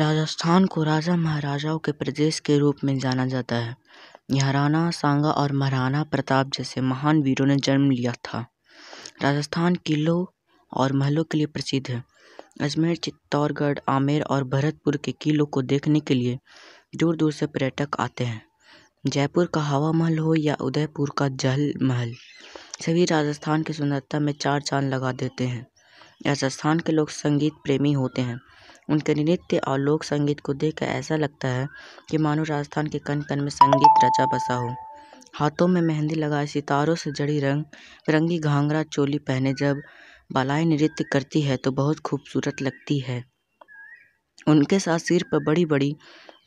राजस्थान को राजा महाराजाओं के प्रदेश के रूप में जाना जाता है यहाँ राणा सांगा और महाराणा प्रताप जैसे महान वीरों ने जन्म लिया था राजस्थान किलों और महलों के लिए प्रसिद्ध है अजमेर चित्तौड़गढ़ आमेर और भरतपुर के किलों को देखने के लिए दूर दूर से पर्यटक आते हैं जयपुर का हवा महल हो या उदयपुर का जहल महल सभी राजस्थान की सुंदरता में चार चांद लगा देते हैं राजस्थान के लोग संगीत प्रेमी होते हैं उनके नृत्य और लोक संगीत को देखकर ऐसा लगता है कि मानो राजस्थान के कण कण में संगीत रचा बसा हो हाथों में मेहंदी लगाए सितारों से जड़ी रंग बिरंगी घाघरा चोली पहने जब बालाएं नृत्य करती है तो बहुत खूबसूरत लगती है उनके साथ सिर पर बड़ी बड़ी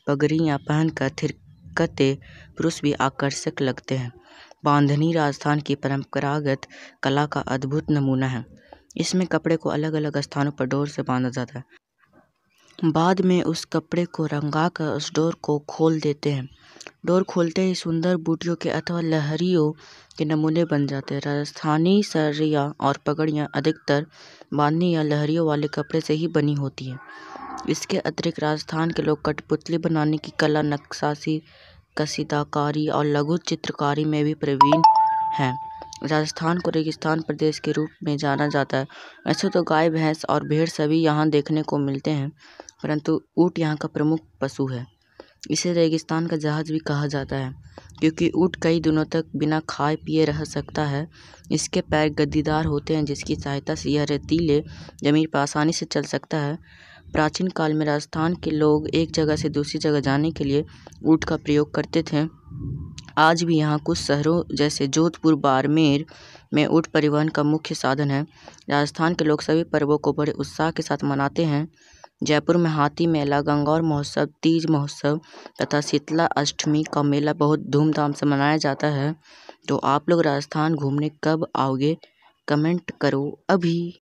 पगड़ियाँ पहनकर थिरकते पुरुष भी आकर्षक लगते हैं बांधनी राजस्थान की परंपरागत कला का अद्भुत नमूना है इसमें कपड़े को अलग अलग स्थानों पर डोर से बांधा जाता है बाद में उस कपड़े को रंगा कर उस डोर को खोल देते हैं डोर खोलते ही सुंदर बूटियों के अथवा लहरियों के नमूने बन जाते हैं राजस्थानी सरिया और पगड़ियाँ अधिकतर बांधनी या लहरियों वाले कपड़े से ही बनी होती हैं इसके अतिरिक्त राजस्थान के लोग कठपुतली बनाने की कला नक्साशी कसीदाकारी और लघु चित्रकारी में भी प्रवीण हैं राजस्थान को रेगिस्तान प्रदेश के रूप में जाना जाता है ऐसे तो गाय भैंस और भेड़ सभी यहाँ देखने को मिलते हैं परंतु ऊँट यहाँ का प्रमुख पशु है इसे रेगिस्तान का जहाज भी कहा जाता है क्योंकि ऊँट कई दिनों तक बिना खाए पिए रह सकता है इसके पैर गद्दीदार होते हैं जिसकी सहायता से यह रेतीले ज़मीन पर आसानी से चल सकता है प्राचीन काल में राजस्थान के लोग एक जगह से दूसरी जगह जाने के लिए ऊँट का प्रयोग करते थे आज भी यहाँ कुछ शहरों जैसे जोधपुर बाड़मेर में ऊँट परिवहन का मुख्य साधन है राजस्थान के लोग सभी पर्वों को बड़े उत्साह के साथ मनाते हैं जयपुर में हाथी मेला गंगौर महोत्सव तीज महोत्सव तथा शीतला अष्टमी का मेला बहुत धूमधाम से मनाया जाता है तो आप लोग राजस्थान घूमने कब आओगे कमेंट करो अभी